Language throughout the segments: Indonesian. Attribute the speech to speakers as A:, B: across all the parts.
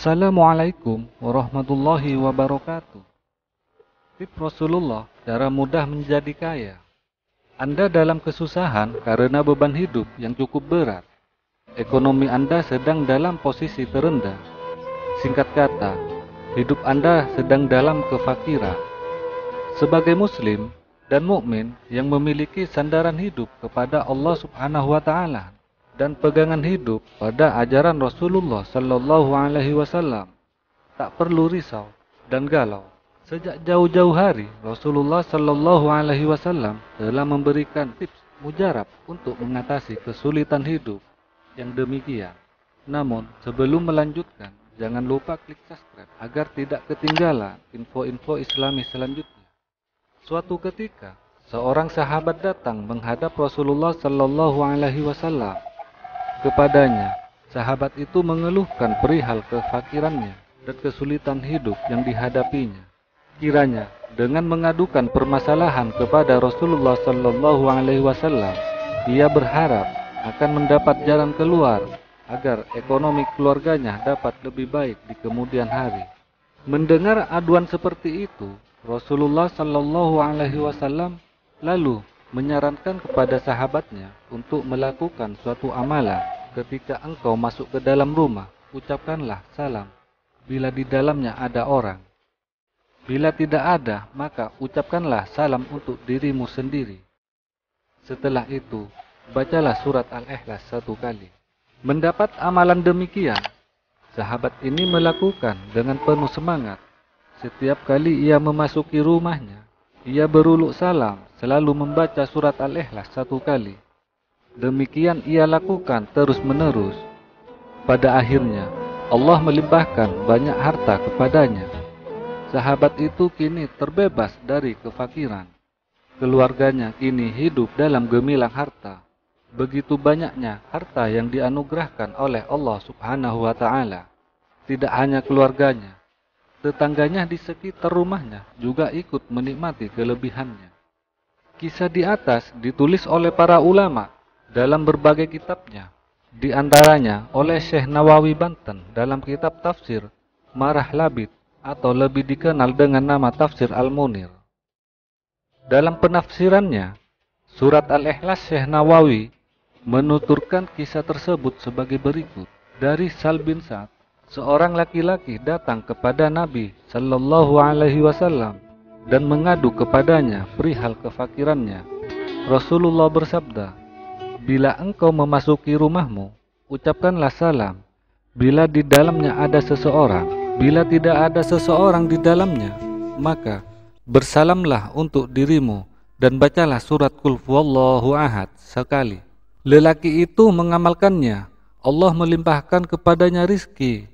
A: Assalamualaikum warahmatullahi wabarakatuh. Tip Rasulullah, cara mudah menjadi kaya. Anda dalam kesusahan karena beban hidup yang cukup berat. Ekonomi Anda sedang dalam posisi terendah. Singkat kata, hidup Anda sedang dalam kefakiran. Sebagai muslim dan mukmin yang memiliki sandaran hidup kepada Allah Subhanahu wa taala, dan pegangan hidup pada ajaran Rasulullah Shallallahu Alaihi Wasallam. Tak perlu risau dan galau. Sejak jauh-jauh hari, Rasulullah Shallallahu Alaihi Wasallam telah memberikan tips mujarab untuk mengatasi kesulitan hidup yang demikian. Namun, sebelum melanjutkan, jangan lupa klik subscribe agar tidak ketinggalan info-info islami selanjutnya. Suatu ketika, seorang sahabat datang menghadap Rasulullah Shallallahu Alaihi Wasallam kepadanya. Sahabat itu mengeluhkan perihal kefakirannya dan kesulitan hidup yang dihadapinya. Kiranya dengan mengadukan permasalahan kepada Rasulullah Shallallahu Alaihi Wasallam, ia berharap akan mendapat jalan keluar agar ekonomi keluarganya dapat lebih baik di kemudian hari. Mendengar aduan seperti itu, Rasulullah Shallallahu Alaihi Wasallam lalu menyarankan kepada sahabatnya untuk melakukan suatu amalan ketika engkau masuk ke dalam rumah, ucapkanlah salam bila di dalamnya ada orang. Bila tidak ada, maka ucapkanlah salam untuk dirimu sendiri. Setelah itu, bacalah surat Al-Ikhlas satu kali. Mendapat amalan demikian, sahabat ini melakukan dengan penuh semangat. Setiap kali ia memasuki rumahnya, ia beruluk salam, selalu membaca surat Al-Ikhlas satu kali. Demikian ia lakukan terus-menerus. Pada akhirnya, Allah melimpahkan banyak harta kepadanya. Sahabat itu kini terbebas dari kefakiran. Keluarganya kini hidup dalam gemilang harta. Begitu banyaknya harta yang dianugerahkan oleh Allah Subhanahu wa taala. Tidak hanya keluarganya, Tetangganya di sekitar rumahnya juga ikut menikmati kelebihannya. Kisah di atas ditulis oleh para ulama dalam berbagai kitabnya, di antaranya oleh Syekh Nawawi Banten dalam kitab tafsir Marah Labid atau lebih dikenal dengan nama tafsir Al-Munir. Dalam penafsirannya, surat Al-Ikhlas Syekh Nawawi menuturkan kisah tersebut sebagai berikut dari Sal bin Sa'ad seorang laki-laki datang kepada Nabi Shallallahu Alaihi Wasallam dan mengadu kepadanya perihal kefakirannya. Rasulullah bersabda, "Bila engkau memasuki rumahmu, ucapkanlah salam. Bila di dalamnya ada seseorang, bila tidak ada seseorang di dalamnya, maka bersalamlah untuk dirimu dan bacalah surat Qul Huwallahu Ahad sekali." Lelaki itu mengamalkannya. Allah melimpahkan kepadanya rizki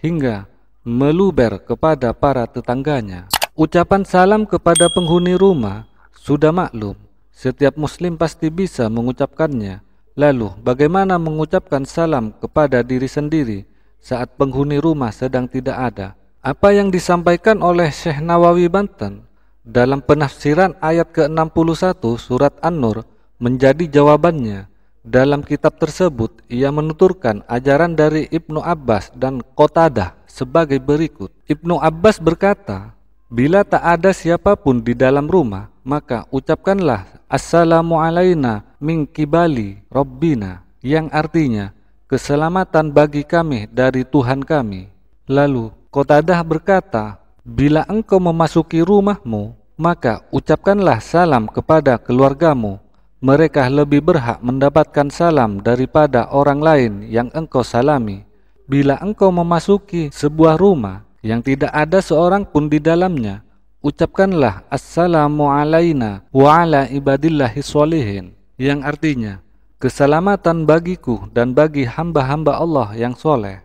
A: hingga meluber kepada para tetangganya. Ucapan salam kepada penghuni rumah sudah maklum. Setiap muslim pasti bisa mengucapkannya. Lalu, bagaimana mengucapkan salam kepada diri sendiri saat penghuni rumah sedang tidak ada? Apa yang disampaikan oleh Syekh Nawawi Banten dalam penafsiran ayat ke-61 surat An-Nur menjadi jawabannya. Dalam kitab tersebut, ia menuturkan ajaran dari Ibnu Abbas dan Qotadah sebagai berikut. Ibnu Abbas berkata, Bila tak ada siapapun di dalam rumah, maka ucapkanlah Assalamu alaina min kibali Rabbina yang artinya keselamatan bagi kami dari Tuhan kami. Lalu Qotadah berkata, Bila engkau memasuki rumahmu, maka ucapkanlah salam kepada keluargamu mereka lebih berhak mendapatkan salam daripada orang lain yang engkau salami. Bila engkau memasuki sebuah rumah yang tidak ada seorang pun di dalamnya, ucapkanlah Assalamu alaina wa ala ibadillahi sholihin yang artinya keselamatan bagiku dan bagi hamba-hamba Allah yang soleh.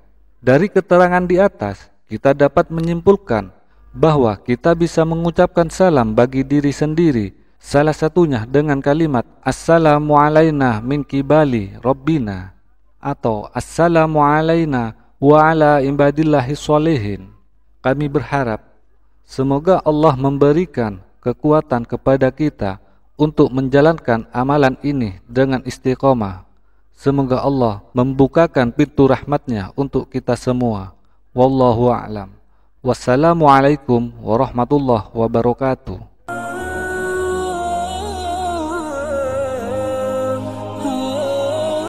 A: Dari keterangan di atas, kita dapat menyimpulkan bahwa kita bisa mengucapkan salam bagi diri sendiri Salah satunya dengan kalimat Assalamu alayna min kibali Rabbina atau Assalamu alayna wa ala imbadillahi solehin. Kami berharap semoga Allah memberikan kekuatan kepada kita untuk menjalankan amalan ini dengan istiqomah. Semoga Allah membukakan pintu rahmatnya untuk kita semua. Wallahu a'lam. Wassalamualaikum warahmatullahi wabarakatuh.